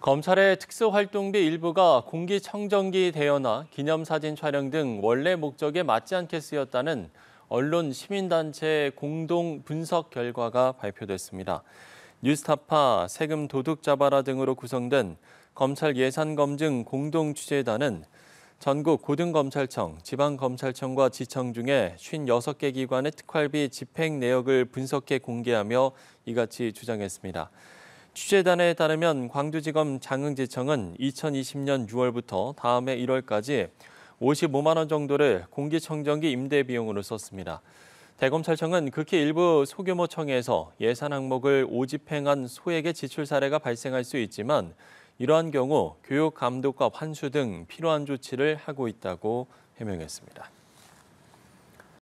검찰의 특수활동비 일부가 공기청정기 대여나 기념사진 촬영 등 원래 목적에 맞지 않게 쓰였다는 언론 시민단체 공동 분석 결과가 발표됐습니다. 뉴스타파, 세금 도둑 잡아라 등으로 구성된 검찰 예산검증 공동 취재단은 전국 고등검찰청, 지방검찰청과 지청 중에 56개 기관의 특활비 집행 내역을 분석해 공개하며 이같이 주장했습니다. 취재단에 따르면 광주지검 장흥지청은 2020년 6월부터 다음해 1월까지 55만 원 정도를 공기청정기 임대 비용으로 썼습니다. 대검찰청은 극히 일부 소규모 청에서 예산 항목을 오집행한 소액의 지출 사례가 발생할 수 있지만 이러한 경우 교육 감독과 환수 등 필요한 조치를 하고 있다고 해명했습니다.